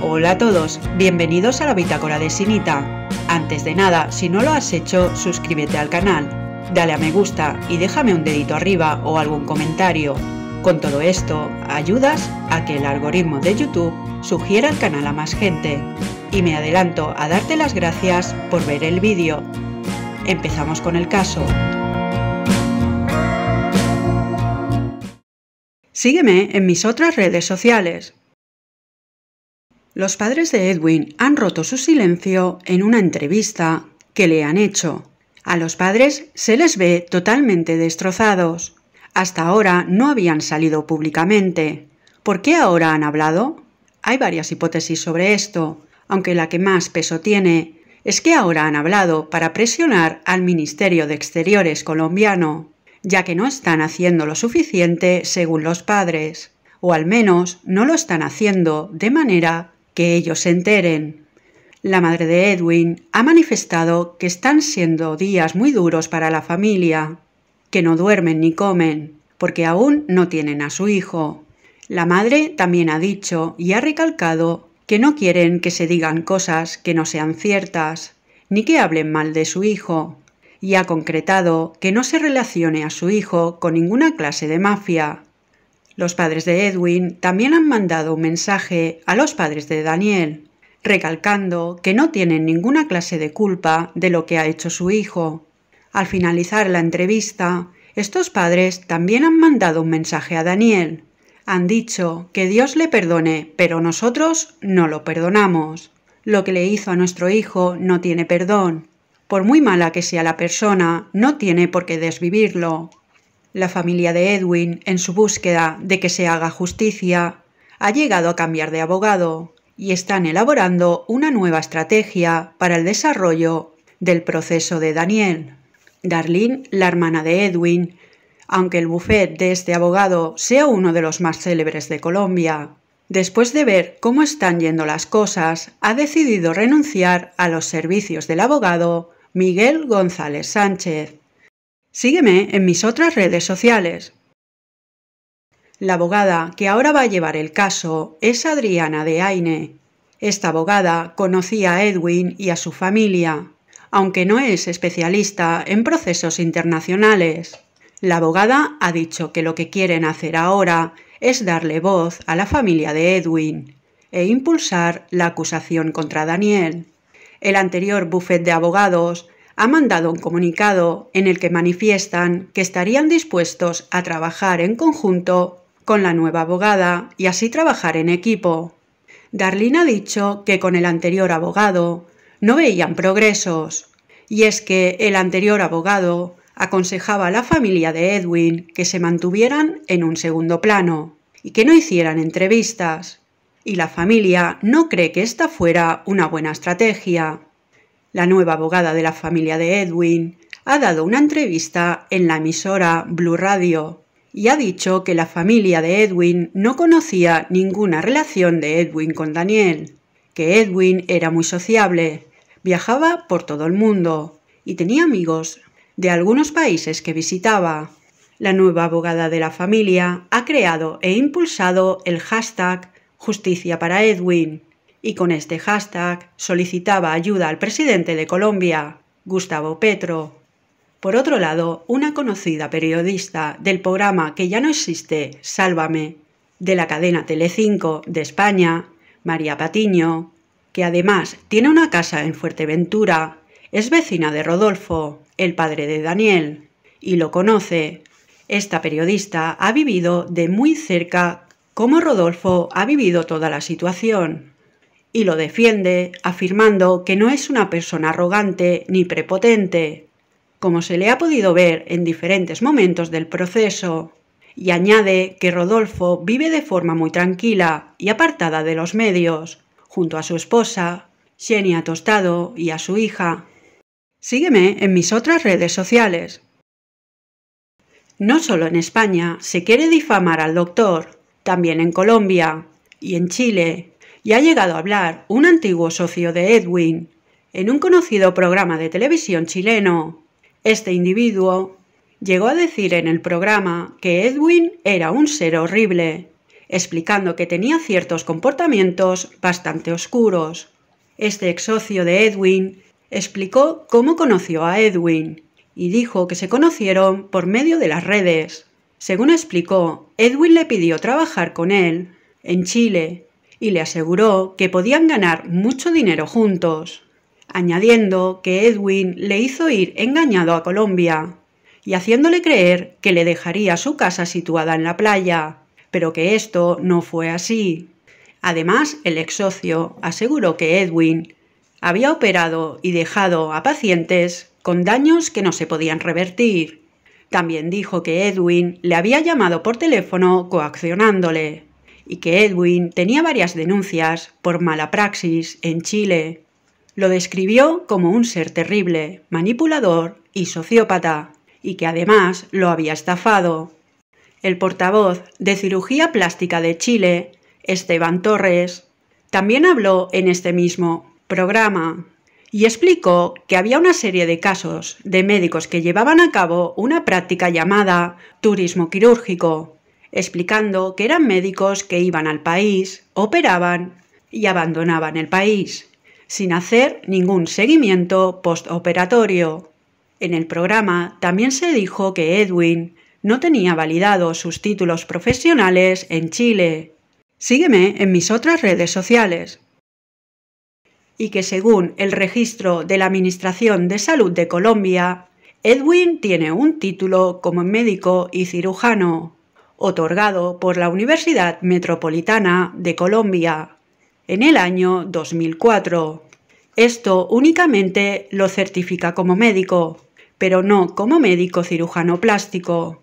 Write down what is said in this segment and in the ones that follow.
Hola a todos, bienvenidos a la Bitácora de Sinita. Antes de nada, si no lo has hecho, suscríbete al canal, dale a me gusta y déjame un dedito arriba o algún comentario. Con todo esto, ayudas a que el algoritmo de YouTube sugiera el canal a más gente. Y me adelanto a darte las gracias por ver el vídeo. Empezamos con el caso. Sígueme en mis otras redes sociales. Los padres de Edwin han roto su silencio en una entrevista que le han hecho. A los padres se les ve totalmente destrozados. Hasta ahora no habían salido públicamente. ¿Por qué ahora han hablado? Hay varias hipótesis sobre esto, aunque la que más peso tiene es que ahora han hablado para presionar al Ministerio de Exteriores colombiano, ya que no están haciendo lo suficiente según los padres, o al menos no lo están haciendo de manera que ellos se enteren. La madre de Edwin ha manifestado que están siendo días muy duros para la familia, que no duermen ni comen, porque aún no tienen a su hijo. La madre también ha dicho y ha recalcado que no quieren que se digan cosas que no sean ciertas, ni que hablen mal de su hijo, y ha concretado que no se relacione a su hijo con ninguna clase de mafia, los padres de Edwin también han mandado un mensaje a los padres de Daniel, recalcando que no tienen ninguna clase de culpa de lo que ha hecho su hijo. Al finalizar la entrevista, estos padres también han mandado un mensaje a Daniel. Han dicho que Dios le perdone, pero nosotros no lo perdonamos. Lo que le hizo a nuestro hijo no tiene perdón. Por muy mala que sea la persona, no tiene por qué desvivirlo. La familia de Edwin, en su búsqueda de que se haga justicia, ha llegado a cambiar de abogado y están elaborando una nueva estrategia para el desarrollo del proceso de Daniel. Darlene, la hermana de Edwin, aunque el buffet de este abogado sea uno de los más célebres de Colombia, después de ver cómo están yendo las cosas, ha decidido renunciar a los servicios del abogado Miguel González Sánchez Sígueme en mis otras redes sociales. La abogada que ahora va a llevar el caso es Adriana de Aine. Esta abogada conocía a Edwin y a su familia, aunque no es especialista en procesos internacionales. La abogada ha dicho que lo que quieren hacer ahora es darle voz a la familia de Edwin e impulsar la acusación contra Daniel. El anterior bufet de abogados ha mandado un comunicado en el que manifiestan que estarían dispuestos a trabajar en conjunto con la nueva abogada y así trabajar en equipo. Darlene ha dicho que con el anterior abogado no veían progresos, y es que el anterior abogado aconsejaba a la familia de Edwin que se mantuvieran en un segundo plano y que no hicieran entrevistas, y la familia no cree que esta fuera una buena estrategia. La nueva abogada de la familia de Edwin ha dado una entrevista en la emisora Blue Radio y ha dicho que la familia de Edwin no conocía ninguna relación de Edwin con Daniel, que Edwin era muy sociable, viajaba por todo el mundo y tenía amigos de algunos países que visitaba. La nueva abogada de la familia ha creado e impulsado el hashtag Justicia para Edwin, y con este hashtag solicitaba ayuda al presidente de Colombia, Gustavo Petro. Por otro lado, una conocida periodista del programa que ya no existe, Sálvame, de la cadena Telecinco de España, María Patiño, que además tiene una casa en Fuerteventura, es vecina de Rodolfo, el padre de Daniel, y lo conoce. Esta periodista ha vivido de muy cerca cómo Rodolfo ha vivido toda la situación y lo defiende afirmando que no es una persona arrogante ni prepotente, como se le ha podido ver en diferentes momentos del proceso, y añade que Rodolfo vive de forma muy tranquila y apartada de los medios, junto a su esposa, Xenia Tostado y a su hija. Sígueme en mis otras redes sociales. No solo en España se quiere difamar al doctor, también en Colombia y en Chile, y ha llegado a hablar un antiguo socio de Edwin en un conocido programa de televisión chileno. Este individuo llegó a decir en el programa que Edwin era un ser horrible, explicando que tenía ciertos comportamientos bastante oscuros. Este ex socio de Edwin explicó cómo conoció a Edwin y dijo que se conocieron por medio de las redes. Según explicó, Edwin le pidió trabajar con él en Chile y le aseguró que podían ganar mucho dinero juntos, añadiendo que Edwin le hizo ir engañado a Colombia y haciéndole creer que le dejaría su casa situada en la playa, pero que esto no fue así. Además, el ex socio aseguró que Edwin había operado y dejado a pacientes con daños que no se podían revertir. También dijo que Edwin le había llamado por teléfono coaccionándole y que Edwin tenía varias denuncias por mala praxis en Chile. Lo describió como un ser terrible, manipulador y sociópata, y que además lo había estafado. El portavoz de Cirugía Plástica de Chile, Esteban Torres, también habló en este mismo programa y explicó que había una serie de casos de médicos que llevaban a cabo una práctica llamada turismo quirúrgico, explicando que eran médicos que iban al país, operaban y abandonaban el país, sin hacer ningún seguimiento postoperatorio. En el programa también se dijo que Edwin no tenía validados sus títulos profesionales en Chile. Sígueme en mis otras redes sociales. Y que según el registro de la Administración de Salud de Colombia, Edwin tiene un título como médico y cirujano, otorgado por la Universidad Metropolitana de Colombia en el año 2004. Esto únicamente lo certifica como médico, pero no como médico cirujano plástico.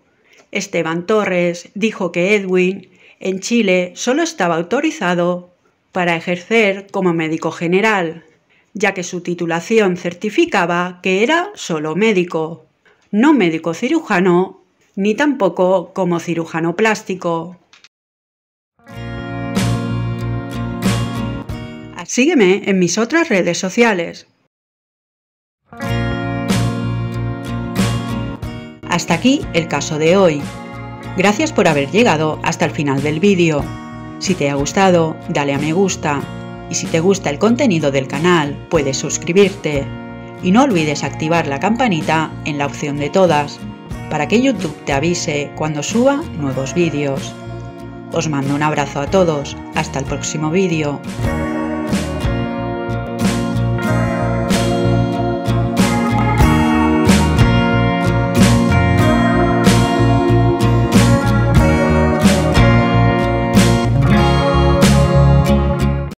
Esteban Torres dijo que Edwin en Chile solo estaba autorizado para ejercer como médico general, ya que su titulación certificaba que era solo médico, no médico cirujano ni tampoco como cirujano plástico. Sígueme en mis otras redes sociales. Hasta aquí el caso de hoy. Gracias por haber llegado hasta el final del vídeo. Si te ha gustado, dale a me gusta. Y si te gusta el contenido del canal, puedes suscribirte. Y no olvides activar la campanita en la opción de todas para que YouTube te avise cuando suba nuevos vídeos. Os mando un abrazo a todos, hasta el próximo vídeo.